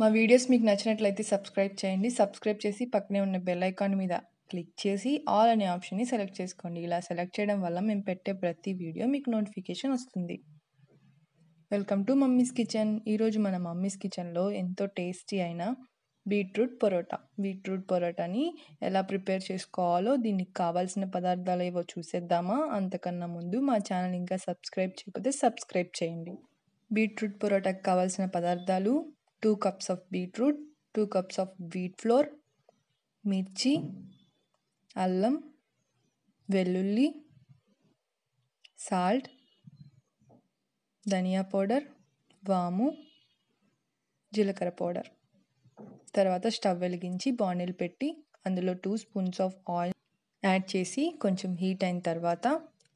మా వీడియోస్ మీకు నచ్చినట్లయితే సబ్స్క్రైబ్ చేయండి సబ్స్క్రైబ్ చేసి పక్కనే ఉన్న బెల్ ఐకాన్ మీద క్లిక్ చేసి ఆల్ అనే ఆప్షన్ని సెలెక్ట్ చేసుకోండి ఇలా సెలెక్ట్ చేయడం వల్ల మేము పెట్టే ప్రతి వీడియో మీకు నోటిఫికేషన్ వస్తుంది వెల్కమ్ టు మమ్మీస్ కిచెన్ ఈరోజు మన మమ్మీస్ కిచెన్లో ఎంతో టేస్టీ అయిన బీట్రూట్ పొరోటా బీట్రూట్ పొరోటాని ఎలా ప్రిపేర్ చేసుకోవాలో దీనికి కావాల్సిన పదార్థాలు ఏవో చూసేద్దామా అంతకన్నా ముందు మా ఛానల్ ఇంకా సబ్స్క్రైబ్ చేయకపోతే సబ్స్క్రైబ్ చేయండి బీట్రూట్ పొరోటాకి కావాల్సిన పదార్థాలు two cups of beetroot two cups of wheat flour మిర్చి అల్లం వెల్లుల్లి సాల్ట్ ధనియా పౌడర్ వాము జీలకర్ర పౌడర్ తర్వాత స్టవ్ వెలిగించి బాణీలు పెట్టి అందులో two spoons of oil add చేసి కొంచెం హీట్ అయిన తర్వాత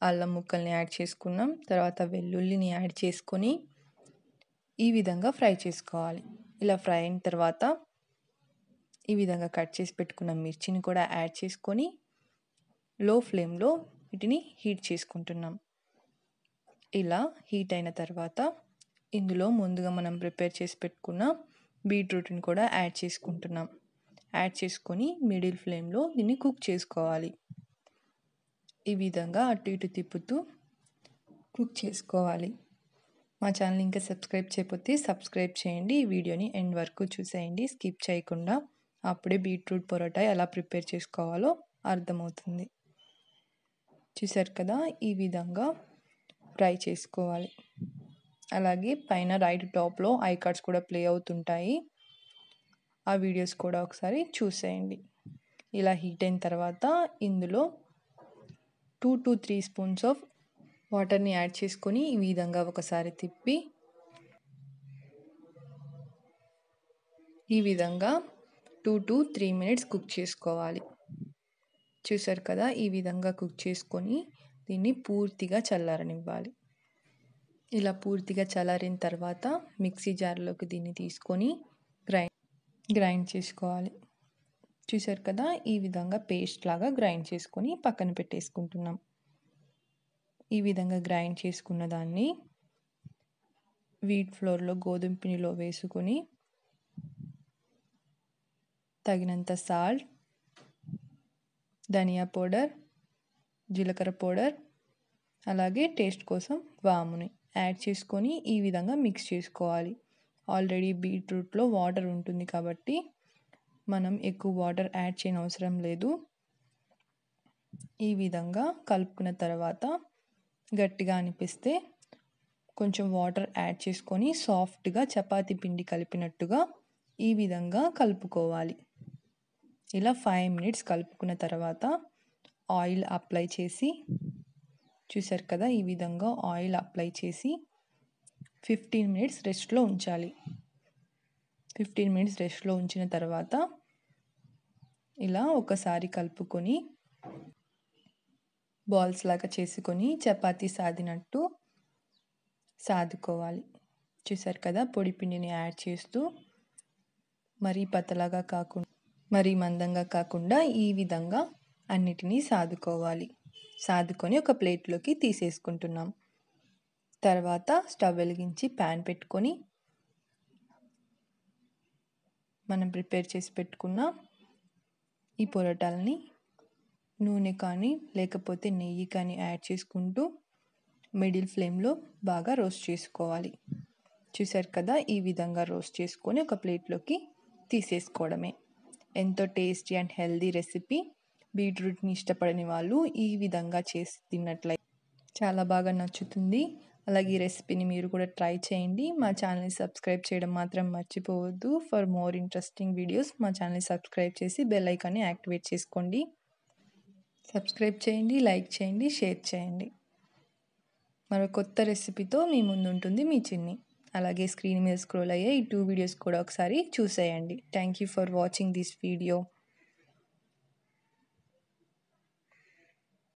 అల్లం ముక్కల్ని యాడ్ చేసుకున్నాం తర్వాత వెల్లుల్లిని యాడ్ చేసుకొని ఈ విధంగా ఫ్రై చేసుకోవాలి ఇలా ఫ్రై అయిన తర్వాత ఈ విధంగా కట్ చేసి పెట్టుకున్న మిర్చిని కూడా యాడ్ చేసుకొని లో ఫ్లేమ్లో వీటిని హీట్ చేసుకుంటున్నాం ఇలా హీట్ అయిన తర్వాత ఇందులో ముందుగా మనం ప్రిపేర్ చేసి పెట్టుకున్న బీట్రూట్ని కూడా యాడ్ చేసుకుంటున్నాం యాడ్ చేసుకొని మిడిల్ ఫ్లేమ్లో దీన్ని కుక్ చేసుకోవాలి ఈ విధంగా అటు ఇటు తిప్పుతూ కుక్ చేసుకోవాలి మా ఛానల్ ఇంకా సబ్స్క్రైబ్ చేయకపోతే సబ్స్క్రైబ్ చేయండి ఈ వీడియోని ఎండ్ వరకు చూసేయండి స్కిప్ చేయకుండా అప్పుడే బీట్రూట్ పొరోటా ఎలా ప్రిపేర్ చేసుకోవాలో అర్థమవుతుంది చూసారు కదా ఈ విధంగా ఫ్రై చేసుకోవాలి అలాగే పైన రైట్ టాప్లో ఐ కార్డ్స్ కూడా ప్లే అవుతుంటాయి ఆ వీడియోస్ కూడా ఒకసారి చూసేయండి ఇలా హీట్ అయిన తర్వాత ఇందులో two to three spoons of వాటర్ని యాడ్ చేసుకొని ఈ విధంగా ఒకసారి తిప్పి ఈ విధంగా two to three minutes cook చేసుకోవాలి చూసారు కదా ఈ విధంగా కుక్ చేసుకొని దీన్ని పూర్తిగా చల్లారనివ్వాలి ఇలా పూర్తిగా చల్లారిన తర్వాత మిక్సీ జార్లోకి దీన్ని తీసుకొని గ్రైండ్ గ్రైండ్ చేసుకోవాలి చూసారు కదా ఈ విధంగా పేస్ట్ లాగా గ్రైండ్ చేసుకొని పక్కన పెట్టేసుకుంటున్నాం ఈ విధంగా గ్రైండ్ చేసుకున్న దాన్ని వీట్ ఫ్లోర్లో గోధుమ పిండిలో వేసుకొని తగినంత సాల్ట్ ధనియా పౌడర్ జీలకర్ర పౌడర్ అలాగే టేస్ట్ కోసం వాముని యాడ్ చేసుకొని ఈ విధంగా మిక్స్ చేసుకోవాలి ఆల్రెడీ బీట్రూట్లో వాటర్ ఉంటుంది కాబట్టి మనం ఎక్కువ వాటర్ యాడ్ చేయని లేదు ఈ విధంగా కలుపుకున్న తర్వాత గట్టిగా అనిపిస్తే కొంచెం వాటర్ యాడ్ చేసుకొని సాఫ్ట్గా చపాతి పిండి కలిపినట్టుగా ఈ విధంగా కలుపుకోవాలి ఇలా ఫైవ్ మినిట్స్ కలుపుకున్న తర్వాత ఆయిల్ అప్లై చేసి చూసారు కదా ఈ విధంగా ఆయిల్ అప్లై చేసి ఫిఫ్టీన్ మినిట్స్ రెస్ట్లో ఉంచాలి ఫిఫ్టీన్ మినిట్స్ రెస్ట్లో ఉంచిన తర్వాత ఇలా ఒకసారి కలుపుకొని బాల్స్ లాగా చేసుకొని చపాతీ సాదినట్టు సాదుకోవాలి చూసారు కదా పొడి పిండిని యాడ్ చేస్తూ మరీ పతలాగా కాకుండా మరీ మందంగా కాకుండా ఈ విధంగా అన్నిటినీ సాదుకోవాలి సాదుకొని ఒక ప్లేట్లోకి తీసేసుకుంటున్నాం తర్వాత స్టవ్ వెలిగించి ప్యాన్ పెట్టుకొని మనం ప్రిపేర్ చేసి పెట్టుకున్న ఈ పొరటాలని నూనె కానీ లేకపోతే నెయ్యి కానీ యాడ్ చేసుకుంటూ మిడిల్ ఫ్లేమ్లో బాగా రోస్ట్ చేసుకోవాలి చూసారు కదా ఈ విధంగా రోస్ట్ చేసుకొని ఒక ప్లేట్లోకి తీసేసుకోవడమే ఎంతో టేస్టీ అండ్ హెల్దీ రెసిపీ బీట్రూట్ని ఇష్టపడని వాళ్ళు ఈ విధంగా చేసి తిన్నట్లయి చాలా బాగా నచ్చుతుంది అలాగే ఈ రెసిపీని మీరు కూడా ట్రై చేయండి మా ఛానల్ని సబ్స్క్రైబ్ చేయడం మాత్రం మర్చిపోవద్దు ఫర్ మోర్ ఇంట్రెస్టింగ్ వీడియోస్ మా ఛానల్ని సబ్స్క్రైబ్ చేసి బెల్ ఐకాన్ని యాక్టివేట్ చేసుకోండి సబ్స్క్రైబ్ చేయండి లైక్ చేయండి షేర్ చేయండి మరో కొత్త రెసిపీతో మీ ముందు ఉంటుంది మీ చిన్ని అలాగే స్క్రీన్ మీద స్క్రోల్ అయ్యే ఈ టూ వీడియోస్ కూడా ఒకసారి చూసేయండి thank you for watching this video